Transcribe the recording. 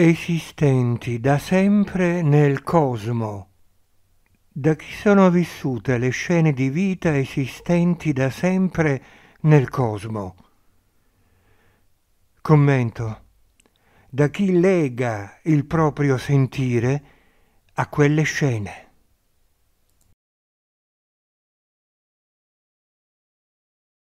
esistenti da sempre nel cosmo, da chi sono vissute le scene di vita esistenti da sempre nel cosmo. Commento. Da chi lega il proprio sentire a quelle scene.